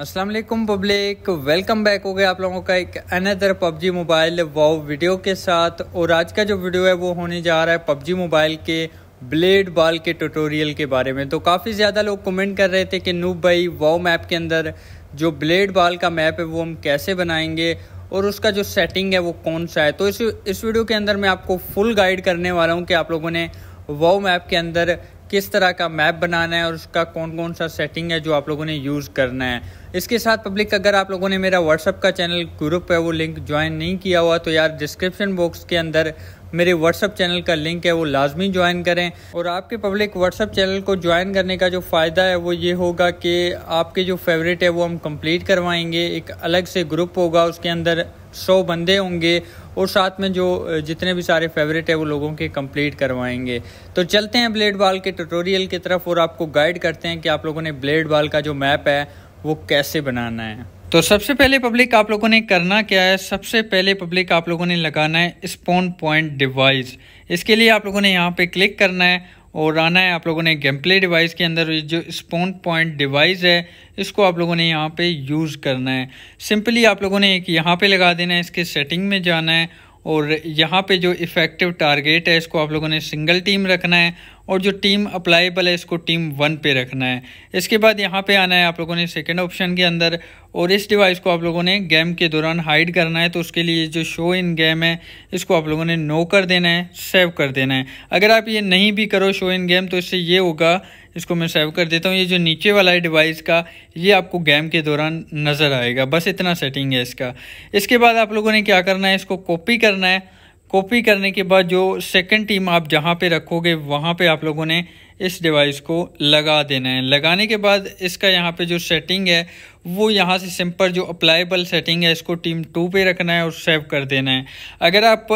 Aslam public welcome back हो गया आप लोगों का एक another PUBG mobile wow video के साथ और आज का जो वीडियो है वो होने जा रहा है पबजी मोबाइल के ब्लेड बॉल के ट्यूटोरियल के बारे में तो काफ़ी ज़्यादा लोग कमेंट कर रहे थे कि नूब भाई वाओ मैप के अंदर जो ब्लेड बॉल का मैप है वो हम कैसे बनाएंगे और उसका जो सेटिंग है वो कौन सा है तो इस इस वीडियो के अंदर मैं आपको फुल गाइड करने वाला हूँ कि आप लोगों ने वाओ मैप के अंदर किस तरह का मैप बनाना है और उसका कौन कौन सा सेटिंग है जो आप लोगों ने यूज़ करना है इसके साथ पब्लिक अगर आप लोगों ने मेरा व्हाट्सअप का चैनल ग्रुप है वो लिंक ज्वाइन नहीं किया हुआ तो यार डिस्क्रिप्शन बॉक्स के अंदर मेरे व्हाट्सअप चैनल का लिंक है वो लाजमी ज्वाइन करें और आपके पब्लिक व्हाट्सअप चैनल को ज्वाइन करने का जो फ़ायदा है वो ये होगा कि आपके जो फेवरेट है वो हम कंप्लीट करवाएंगे एक अलग से ग्रुप होगा उसके अंदर सौ बंदे होंगे और साथ में जो जितने भी सारे फेवरेट है वो लोगों के कंप्लीट करवाएंगे तो चलते हैं ब्लेड बॉल के ट्यूटोरियल की तरफ और आपको गाइड करते हैं कि आप लोगों ने ब्लेड बॉल का जो मैप है वो कैसे बनाना है तो सबसे पहले पब्लिक आप लोगों ने करना क्या है सबसे पहले पब्लिक आप लोगों ने लगाना है स्पोन पॉइंट डिवाइस इसके लिए आप लोगों ने यहाँ पे क्लिक करना है और आना है आप लोगों ने गेम प्ले डिवाइस के अंदर जो स्पोन पॉइंट डिवाइस है इसको आप लोगों ने यहाँ पे यूज़ करना है सिंपली आप लोगों ने एक यहाँ पे लगा देना है इसके सेटिंग में जाना है और यहाँ पे जो इफ़ेक्टिव टारगेट है इसको आप लोगों ने सिंगल टीम रखना है और जो टीम अप्लाईबल है इसको टीम वन पे रखना है इसके बाद यहाँ पे आना है आप लोगों ने सेकेंड ऑप्शन के अंदर और इस डिवाइस को आप लोगों ने गेम के दौरान हाइड करना है तो उसके लिए जो शो इन गेम है इसको आप लोगों ने नो कर देना है सेव कर देना है अगर आप ये नहीं भी करो शो इन गेम तो इससे ये होगा इसको मैं सेव कर देता हूँ ये जो नीचे वाला है डिवाइस का ये आपको गेम के दौरान नज़र आएगा बस इतना सेटिंग है इसका इसके बाद आप लोगों ने क्या करना है इसको कॉपी करना है कॉपी करने के बाद जो सेकंड टीम आप जहाँ पे रखोगे वहाँ पे आप लोगों ने इस डिवाइस को लगा देना है लगाने के बाद इसका यहाँ पे जो सेटिंग है वो यहाँ से सिंपल जो अप्लाईबल सेटिंग है इसको टीम टू पे रखना है और सेव कर देना है अगर आप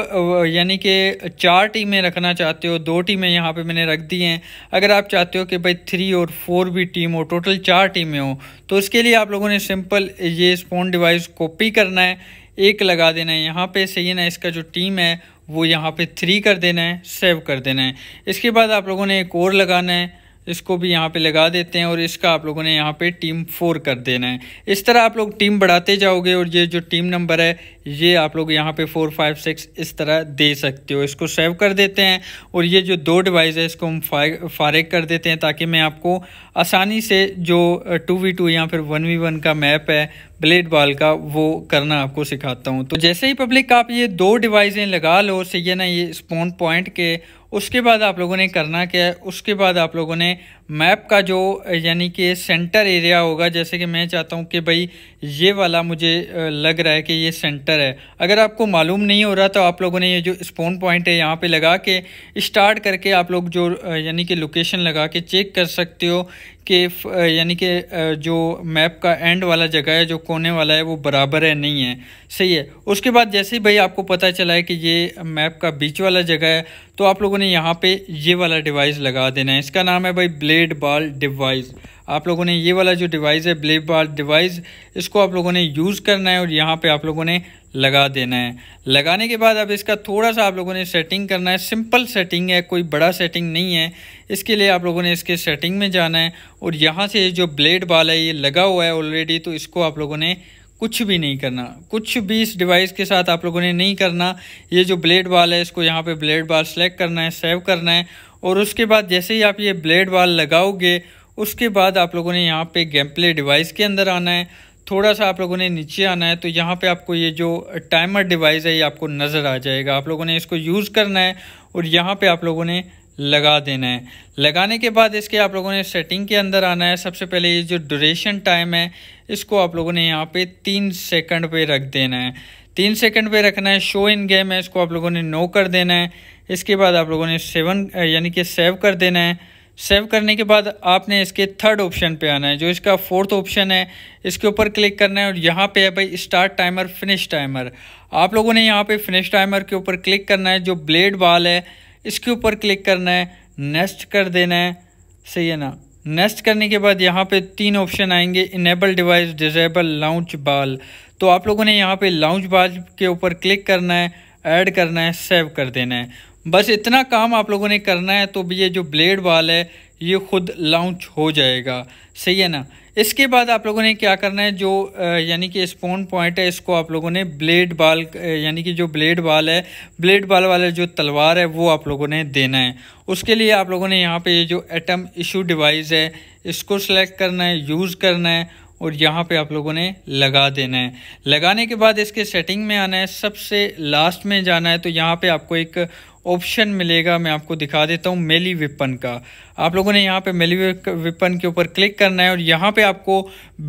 यानी कि चार टीमें रखना चाहते हो दो टीमें यहाँ पे मैंने रख दी हैं अगर आप चाहते हो कि भाई थ्री और फोर भी टीम हो टोटल चार टीमें हो तो इसके लिए आप लोगों ने सिंपल ये स्पोन डिवाइस कॉपी करना है एक लगा देना है यहाँ पे सही है ना इसका जो टीम है वो यहाँ पे थ्री कर देना है सेव कर देना है इसके बाद आप लोगों ने एक और लगाना है इसको भी यहाँ पे लगा देते हैं और इसका आप लोगों ने यहाँ पे टीम फोर कर देना है इस तरह आप लोग टीम बढ़ाते जाओगे और ये जो टीम नंबर है ये आप लोग यहाँ पे फोर फाइव सिक्स इस तरह दे सकते हो इसको सेव कर देते हैं और ये जो दो डिवाइस है इसको हम फारिग कर देते हैं ताकि मैं आपको आसानी से जो टू वी टू या फिर वन वी वन का मैप है ब्लेड बॉल का वो करना आपको सिखाता हूँ तो जैसे ही पब्लिक आप ये दो डिवाइसें लगा लो सही है ना ये स्पोन पॉइंट के उसके बाद आप लोगों ने करना क्या है उसके बाद आप लोगों ने मैप का जो यानी कि सेंटर एरिया होगा जैसे कि मैं चाहता हूँ कि भाई ये वाला मुझे लग रहा है कि ये सेंटर है अगर आपको मालूम नहीं हो रहा तो आप लोगों ने ये जो स्पोन पॉइंट है यहाँ पे लगा के स्टार्ट करके आप लोग जो यानी कि लोकेशन लगा के चेक कर सकते हो के यानी कि जो मैप का एंड वाला जगह है जो कोने वाला है वो बराबर है नहीं है सही है उसके बाद जैसे ही भाई आपको पता चला है कि ये मैप का बीच वाला जगह है तो आप लोगों ने यहाँ पे ये वाला डिवाइस लगा देना है इसका नाम है भाई ब्लेड बाल डिवाइस आप लोगों ने ये वाला जो डिवाइस है ब्लेब बार डिवाइस इसको आप लोगों ने यूज़ करना है और यहाँ पे आप लोगों ने लगा देना है लगाने के बाद अब इसका थोड़ा सा आप लोगों ने सेटिंग करना है सिंपल सेटिंग है कोई बड़ा सेटिंग नहीं है इसके लिए आप लोगों ने इसके सेटिंग में जाना है और यहाँ से जो ब्लेड बाल है ये लगा हुआ है ऑलरेडी तो इसको आप लोगों ने कुछ भी नहीं करना कुछ भी इस डिवाइस के साथ आप लोगों ने नहीं करना ये जो ब्लेड बाल है इसको यहाँ पे ब्लेड बाल सेलेक्ट करना है सेव करना है और उसके बाद जैसे ही आप ये ब्लेड बाल लगाओगे उसके बाद आप लोगों ने यहाँ पे गेम प्ले डिवाइस के अंदर आना है थोड़ा सा आप लोगों ने नीचे आना है तो यहाँ पे आपको ये जो टाइमर डिवाइस है ये आपको नज़र आ जाएगा आप लोगों ने इसको यूज़ करना है और यहाँ पे आप लोगों ने लगा देना है लगाने के बाद इसके आप लोगों ने सेटिंग के अंदर आना है सबसे पहले ये जो ड्यूरेशन टाइम है इसको आप लोगों ने यहाँ पर तीन सेकेंड पर रख देना है तीन सेकंड पे रखना है शो इन गेम है इसको आप लोगों ने नो कर देना है इसके बाद आप लोगों ने सेवन यानी कि सेव कर देना है सेव करने के बाद आपने इसके थर्ड ऑप्शन पे आना है जो इसका फोर्थ ऑप्शन है इसके ऊपर क्लिक करना है और यहाँ पे है भाई स्टार्ट टाइमर फिनिश टाइमर आप लोगों ने यहाँ पे फिनिश टाइमर के ऊपर क्लिक करना है जो ब्लेड बाल है इसके ऊपर क्लिक करना है नेस्ट कर देना है सही है ना नेस्ट करने के बाद यहाँ पे तीन ऑप्शन आएंगे इनेबल डिवाइस डिजेबल लाउच बाल तो आप लोगों ने यहाँ पर लाउच बाल के ऊपर क्लिक करना है ऐड करना है सेव कर देना है बस इतना काम आप लोगों ने करना है तो भी ये जो ब्लेड वाल है ये खुद लॉन्च हो जाएगा सही है ना इसके बाद आप लोगों ने क्या करना है जो यानी कि स्पोन पॉइंट है इसको आप लोगों ने ब्लेड बाल यानी कि जो ब्लेड बाल है ब्लेड बाल वाले जो तलवार है वो आप लोगों ने देना है उसके लिए आप लोगों ने यहाँ पे ये जो एटम इशू डिवाइस है इसको सेलेक्ट करना है यूज़ करना है और यहाँ पे आप लोगों ने लगा देना है लगाने के बाद इसके सेटिंग में आना है सबसे लास्ट में जाना है तो यहाँ पे आपको एक ऑप्शन मिलेगा मैं आपको दिखा देता हूँ मेली विपन का आप लोगों ने यहाँ पे मेली विपन के ऊपर क्लिक करना है और यहाँ पे आपको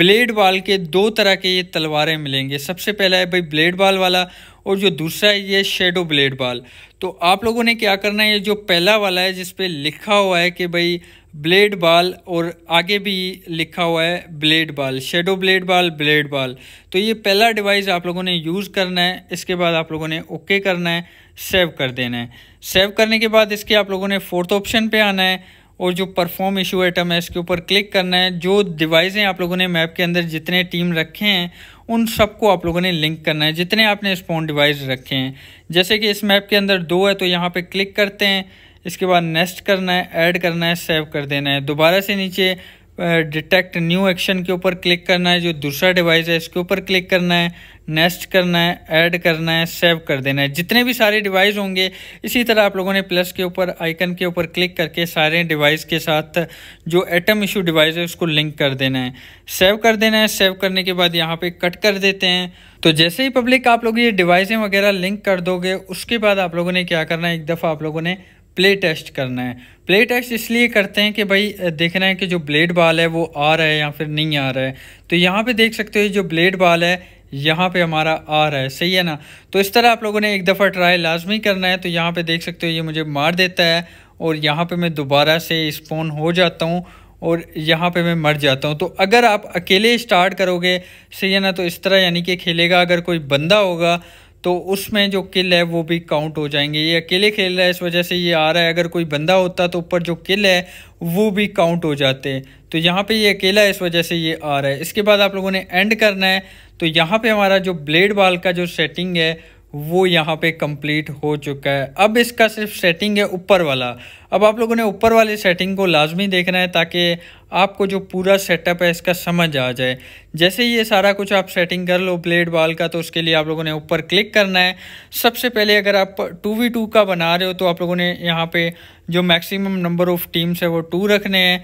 ब्लेड बाल के दो तरह के ये तलवारें मिलेंगे सबसे पहला है भाई ब्लेड बाल वाला और जो दूसरा है ये शेडो ब्लेड बाल तो आप लोगों ने क्या करना है ये जो पहला वाला है जिसपे लिखा हुआ है कि भाई ब्लेड बाल और आगे भी लिखा हुआ है ब्लेड बाल शेडो ब्लेड बाल ब्लेड बाल तो ये पहला डिवाइस आप लोगों ने यूज़ करना है इसके बाद आप लोगों ने ओके करना है सेव कर देना है सेव करने के बाद इसके आप लोगों ने फोर्थ ऑप्शन पे आना है और जो परफॉर्म इशू आइटम है इसके ऊपर क्लिक करना है जो डिवाइस हैं आप लोगों ने मैप के अंदर जितने टीम रखे हैं उन सबको आप लोगों ने लिंक करना है जितने आपने स्पॉन डिवाइस रखे हैं जैसे कि इस मैप के अंदर दो है तो यहाँ पर क्लिक करते हैं इसके बाद नेक्स्ट करना है ऐड करना है सेव कर देना है दोबारा से नीचे डिटेक्ट न्यू एक्शन के ऊपर क्लिक करना है जो दूसरा डिवाइस है इसके ऊपर क्लिक करना है नेक्स्ट करना है ऐड करना है सेव कर देना है जितने भी सारे डिवाइस होंगे इसी तरह आप लोगों ने प्लस के ऊपर आइकन के ऊपर क्लिक करके सारे डिवाइस के साथ जो एटम इशू डिवाइस है उसको लिंक कर देना है सेव कर देना है सेव करने के बाद यहाँ पे कट कर देते हैं तो जैसे ही पब्लिक आप लोग ये डिवाइसें वगैरह लिंक कर दोगे उसके बाद आप लोगों ने क्या करना है एक दफ़ा आप लोगों ने प्ले टेस्ट करना है प्ले टेस्ट इसलिए करते हैं कि भाई देखना है कि जो ब्लेड बाल है वो आ रहा है या फिर नहीं आ रहा है तो यहाँ पे देख सकते हो जो ब्लेड बाल है यहाँ पे हमारा आ रहा है सही है ना तो इस तरह आप लोगों ने एक दफ़ा ट्राई लाजमी करना है तो यहाँ पे देख सकते हो ये मुझे मार देता है और यहाँ पे मैं दोबारा से स्पोन हो जाता हूँ और यहाँ पे मैं मर जाता हूँ तो अगर आप अकेले स्टार्ट करोगे सही है ना तो इस तरह यानी कि खेलेगा अगर कोई बंदा होगा तो उसमें जो किल है वो भी काउंट हो जाएंगे ये अकेले खेल रहा है इस वजह से ये आ रहा है अगर कोई बंदा होता तो ऊपर जो किल है वो भी काउंट हो जाते तो यहाँ पे ये अकेला है इस वजह से ये आ रहा है इसके बाद आप लोगों ने एंड करना है तो यहाँ पे हमारा जो ब्लेड बाल का जो सेटिंग है वो यहाँ पे कंप्लीट हो चुका है अब इसका सिर्फ सेटिंग है ऊपर वाला अब आप लोगों ने ऊपर वाली सेटिंग को लाजमी देखना है ताकि आपको जो पूरा सेटअप है इसका समझ आ जाए जैसे ये सारा कुछ आप सेटिंग कर लो ब्लेड बाल का तो उसके लिए आप लोगों ने ऊपर क्लिक करना है सबसे पहले अगर आप टू वी टू का बना रहे हो तो आप लोगों ने यहाँ पे जो मैक्सिमम नंबर ऑफ़ टीम्स है वो टू रखने हैं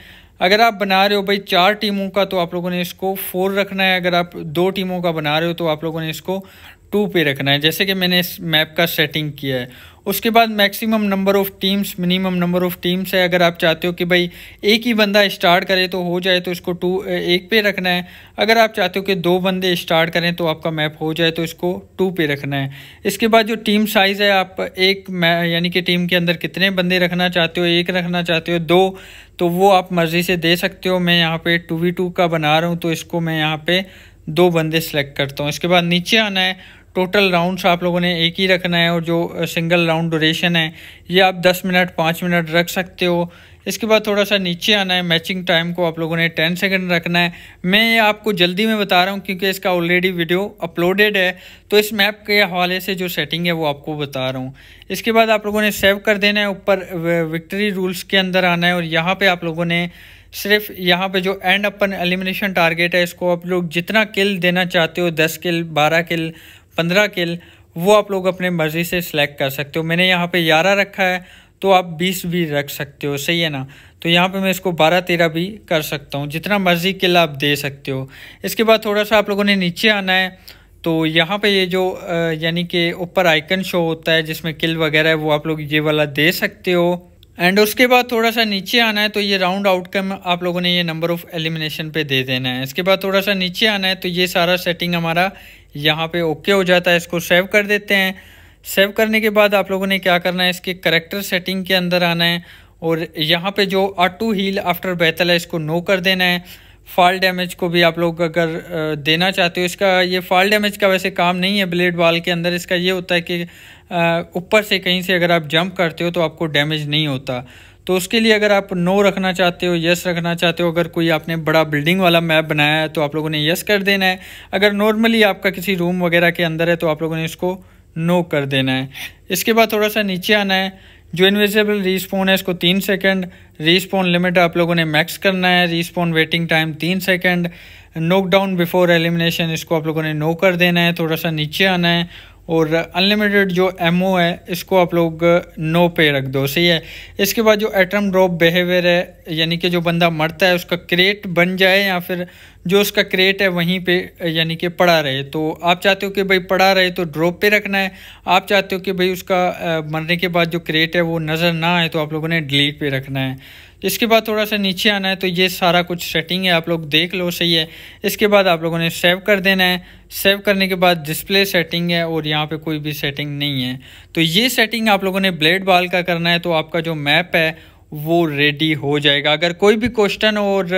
अगर आप बना रहे हो भाई चार टीमों का तो आप लोगों ने इसको फोर रखना है अगर आप दो टीमों का बना रहे हो तो आप लोगों ने इसको टू पे रखना है जैसे कि मैंने इस मैप का सेटिंग किया है उसके बाद maximum number of teams minimum number of teams है अगर आप चाहते हो कि भाई एक ही बंदा स्टार्ट करे तो हो जाए तो इसको टू एक पे रखना है अगर आप चाहते हो कि दो बंदे स्टार्ट करें तो आपका मैप हो जाए तो इसको टू पे रखना है इसके बाद जो टीम साइज़ है आप एक यानी कि टीम के अंदर कितने बंदे रखना चाहते हो एक रखना चाहते हो दो तो वो आप मर्ज़ी से दे सकते हो मैं यहाँ पे टू वी टू का बना रहा हूँ तो इसको मैं यहाँ पे दो बंदे सेलेक्ट करता हूँ इसके बाद नीचे आना है टोटल राउंड्स आप लोगों ने एक ही रखना है और जो सिंगल राउंड ड्यूरेशन है ये आप 10 मिनट 5 मिनट रख सकते हो इसके बाद थोड़ा सा नीचे आना है मैचिंग टाइम को आप लोगों ने 10 सेकंड रखना है मैं ये आपको जल्दी में बता रहा हूँ क्योंकि इसका ऑलरेडी वीडियो अपलोडेड है तो इस मैप के हवाले से जो सेटिंग है वो आपको बता रहा हूँ इसके बाद आप लोगों ने सेव कर देना है ऊपर विक्ट्री रूल्स के अंदर आना है और यहाँ पर आप लोगों ने सिर्फ यहाँ पे जो एंड अपन एलिमिनेशन टारगेट है इसको आप लोग जितना किल देना चाहते हो दस किल बारह किल पंद्रह किल वो आप लोग अपने मर्ज़ी से सिलेक्ट कर सकते हो मैंने यहाँ पे ग्यारह रखा है तो आप बीस भी रख सकते हो सही है ना तो यहाँ पे मैं इसको बारह तेरह भी कर सकता हूँ जितना मर्ज़ी किल आप दे सकते हो इसके बाद थोड़ा सा आप लोगों ने नीचे आना है तो यहाँ पे ये जो यानी कि ऊपर आइकन शो होता है जिसमें किल वगैरह है वो आप लोग ये वाला दे सकते हो एंड उसके बाद थोड़ा सा नीचे आना है तो ये राउंड आउटकम आप लोगों ने ये नंबर ऑफ एलिमिनेशन पे दे देना है इसके बाद थोड़ा सा नीचे आना है तो ये सारा सेटिंग हमारा यहाँ पे ओके हो जाता है इसको सेव कर देते हैं सेव करने के बाद आप लोगों ने क्या करना है इसके करेक्टर सेटिंग के अंदर आना है और यहाँ पे जो ऑटू हील आफ्टर बैतल है इसको नो कर देना है फॉल डैमेज को भी आप लोग अगर देना चाहते हो इसका ये फॉल डैमेज का वैसे काम नहीं है ब्लेड बॉल के अंदर इसका ये होता है कि ऊपर से कहीं से अगर आप जंप करते हो तो आपको डैमेज नहीं होता तो उसके लिए अगर आप नो रखना चाहते हो यस रखना चाहते हो अगर कोई आपने बड़ा बिल्डिंग वाला मैप बनाया है तो आप लोगों ने यस कर देना है अगर नॉर्मली आपका किसी रूम वगैरह के अंदर है तो आप लोगों ने इसको नो कर देना है इसके बाद थोड़ा सा नीचे आना है जो इन्विजिबल रिस्पोन है इसको तीन सेकंड रिस्पोन लिमिट आप लोगों ने मैक्स करना है रिस्पोन वेटिंग टाइम तीन second knock down before elimination इसको आप लोगों ने नो कर देना है थोड़ा सा नीचे आना है और अनलिमिटेड जो एम है इसको आप लोग नो uh, पे रख दो सही है इसके बाद जो एटम ड्रॉप बिहेवियर है यानी कि जो बंदा मरता है उसका क्रेट बन जाए या फिर जो उसका क्रेट है वहीं पे uh, यानी कि पड़ा रहे तो आप चाहते हो कि भाई पड़ा रहे तो ड्रॉप पे रखना है आप चाहते हो कि भाई उसका uh, मरने के बाद जो क्रेट है वो नज़र ना आए तो आप लोगों ने डिलीट पर रखना है इसके बाद थोड़ा सा नीचे आना है तो ये सारा कुछ सेटिंग है आप लोग देख लो सही है इसके बाद आप लोगों ने सेव कर देना है सेव करने के बाद डिस्प्ले सेटिंग है और यहाँ पे कोई भी सेटिंग नहीं है तो ये सेटिंग आप लोगों ने ब्लेड बाल का करना है तो आपका जो मैप है वो रेडी हो जाएगा अगर कोई भी क्वेश्चन और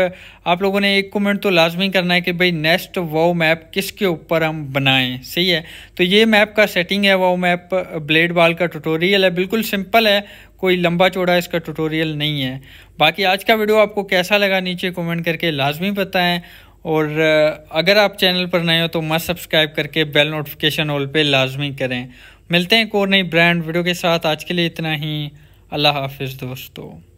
आप लोगों ने एक कमेंट तो लाजमी करना है कि भाई नेक्स्ट वो मैप किसके ऊपर हम बनाएं सही है तो ये मैप का सेटिंग है वो मैप ब्लेड बाल का ट्यूटोरियल है बिल्कुल सिंपल है कोई लंबा चौड़ा इसका ट्यूटोरियल नहीं है बाकी आज का वीडियो आपको कैसा लगा नीचे कॉमेंट करके लाजमी बताएँ और अगर आप चैनल पर नए हो तो मस्त सब्सक्राइब करके बेल नोटिफिकेशन ऑल पर लाजमी करें मिलते हैं एक और नई ब्रांड वीडियो के साथ आज के लिए इतना ही अल्लाह हाफिज़ दोस्तों